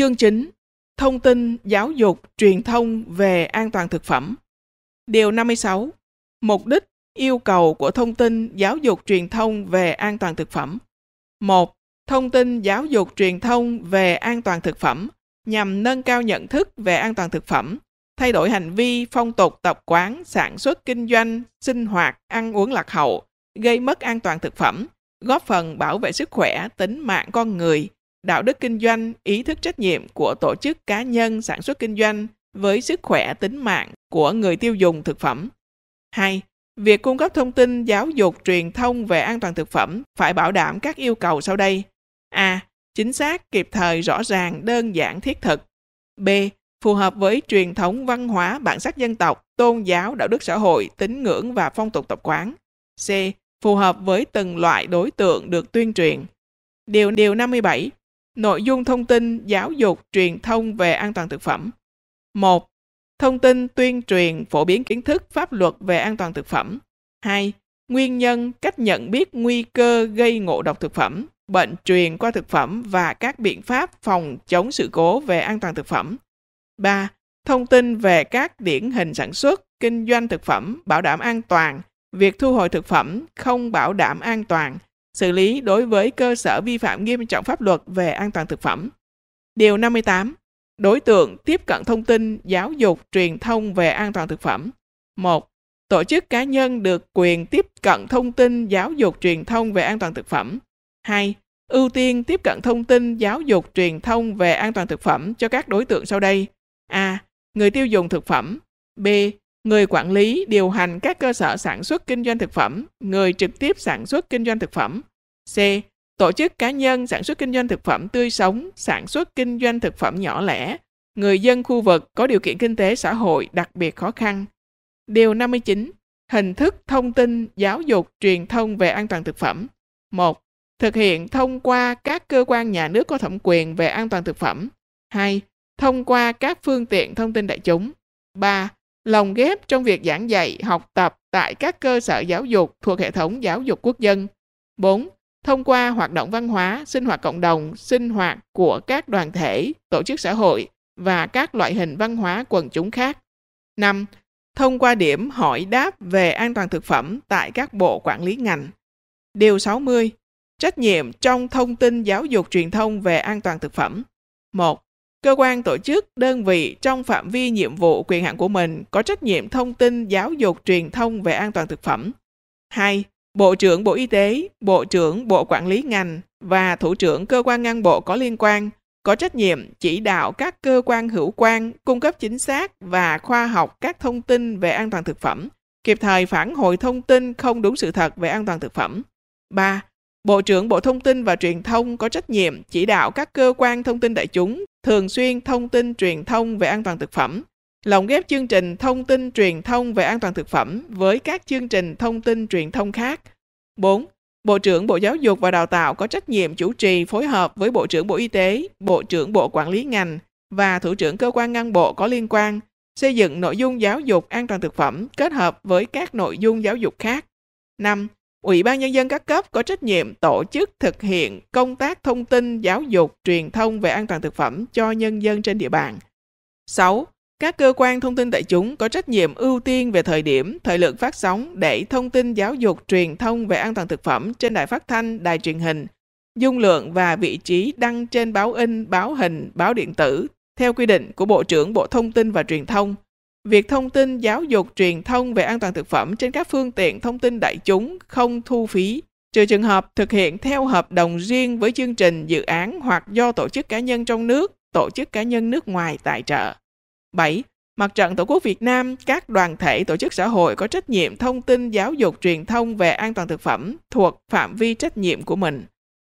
Chương chính Thông tin, giáo dục, truyền thông về an toàn thực phẩm Điều 56 Mục đích, yêu cầu của thông tin, giáo dục, truyền thông về an toàn thực phẩm 1. Thông tin, giáo dục, truyền thông về an toàn thực phẩm nhằm nâng cao nhận thức về an toàn thực phẩm, thay đổi hành vi, phong tục, tập quán, sản xuất, kinh doanh, sinh hoạt, ăn uống lạc hậu, gây mất an toàn thực phẩm, góp phần bảo vệ sức khỏe, tính mạng con người, đạo đức kinh doanh, ý thức trách nhiệm của tổ chức cá nhân sản xuất kinh doanh với sức khỏe tính mạng của người tiêu dùng thực phẩm. 2. Việc cung cấp thông tin giáo dục truyền thông về an toàn thực phẩm phải bảo đảm các yêu cầu sau đây. A. Chính xác, kịp thời, rõ ràng, đơn giản, thiết thực. B. Phù hợp với truyền thống văn hóa, bản sắc dân tộc, tôn giáo, đạo đức xã hội, tín ngưỡng và phong tục tập quán. C. Phù hợp với từng loại đối tượng được tuyên truyền. Điều điều 57 nội dung thông tin giáo dục truyền thông về an toàn thực phẩm. 1. Thông tin tuyên truyền phổ biến kiến thức pháp luật về an toàn thực phẩm. 2. Nguyên nhân, cách nhận biết nguy cơ gây ngộ độc thực phẩm, bệnh truyền qua thực phẩm và các biện pháp phòng chống sự cố về an toàn thực phẩm. 3. Thông tin về các điển hình sản xuất, kinh doanh thực phẩm bảo đảm an toàn, việc thu hồi thực phẩm không bảo đảm an toàn – xử lý đối với cơ sở vi phạm nghiêm trọng pháp luật về an toàn thực phẩm. Điều 58. Đối tượng tiếp cận thông tin, giáo dục, truyền thông về an toàn thực phẩm. 1. Tổ chức cá nhân được quyền tiếp cận thông tin, giáo dục, truyền thông về an toàn thực phẩm. 2. Ưu tiên tiếp cận thông tin, giáo dục, truyền thông về an toàn thực phẩm cho các đối tượng sau đây. A. Người tiêu dùng thực phẩm. B người quản lý điều hành các cơ sở sản xuất kinh doanh thực phẩm người trực tiếp sản xuất kinh doanh thực phẩm c tổ chức cá nhân sản xuất kinh doanh thực phẩm tươi sống sản xuất kinh doanh thực phẩm nhỏ lẻ người dân khu vực có điều kiện kinh tế xã hội đặc biệt khó khăn điều 59 hình thức thông tin giáo dục truyền thông về an toàn thực phẩm 1. thực hiện thông qua các cơ quan nhà nước có thẩm quyền về an toàn thực phẩm 2. thông qua các phương tiện thông tin đại chúng 3 lồng ghép trong việc giảng dạy, học tập tại các cơ sở giáo dục thuộc hệ thống giáo dục quốc dân. 4. Thông qua hoạt động văn hóa, sinh hoạt cộng đồng, sinh hoạt của các đoàn thể, tổ chức xã hội và các loại hình văn hóa quần chúng khác. 5. Thông qua điểm hỏi đáp về an toàn thực phẩm tại các bộ quản lý ngành. Điều 60. Trách nhiệm trong thông tin giáo dục truyền thông về an toàn thực phẩm. 1 cơ quan tổ chức đơn vị trong phạm vi nhiệm vụ quyền hạn của mình có trách nhiệm thông tin giáo dục truyền thông về an toàn thực phẩm 2 bộ trưởng bộ y tế bộ trưởng bộ quản lý ngành và thủ trưởng cơ quan ngang bộ có liên quan có trách nhiệm chỉ đạo các cơ quan hữu quan cung cấp chính xác và khoa học các thông tin về an toàn thực phẩm kịp thời phản hồi thông tin không đúng sự thật về an toàn thực phẩm 3 Bộ trưởng Bộ Thông tin và Truyền thông có trách nhiệm chỉ đạo các cơ quan thông tin đại chúng thường xuyên thông tin truyền thông về an toàn thực phẩm, lồng ghép chương trình thông tin truyền thông về an toàn thực phẩm với các chương trình thông tin truyền thông khác. 4. Bộ trưởng Bộ Giáo dục và Đào tạo có trách nhiệm chủ trì phối hợp với Bộ trưởng Bộ Y tế, Bộ trưởng Bộ Quản lý ngành và Thủ trưởng cơ quan ngang bộ có liên quan xây dựng nội dung giáo dục an toàn thực phẩm kết hợp với các nội dung giáo dục khác. 5. Ủy ban Nhân dân các cấp có trách nhiệm tổ chức thực hiện công tác thông tin, giáo dục, truyền thông về an toàn thực phẩm cho nhân dân trên địa bàn. 6. Các cơ quan thông tin đại chúng có trách nhiệm ưu tiên về thời điểm, thời lượng phát sóng để thông tin giáo dục truyền thông về an toàn thực phẩm trên đài phát thanh, đài truyền hình, dung lượng và vị trí đăng trên báo in, báo hình, báo điện tử theo quy định của Bộ trưởng Bộ Thông tin và Truyền thông – Việc thông tin giáo dục truyền thông về an toàn thực phẩm trên các phương tiện thông tin đại chúng không thu phí, trừ trường hợp thực hiện theo hợp đồng riêng với chương trình dự án hoặc do tổ chức cá nhân trong nước, tổ chức cá nhân nước ngoài tài trợ. 7. Mặt trận Tổ quốc Việt Nam, các đoàn thể tổ chức xã hội có trách nhiệm thông tin giáo dục truyền thông về an toàn thực phẩm thuộc phạm vi trách nhiệm của mình.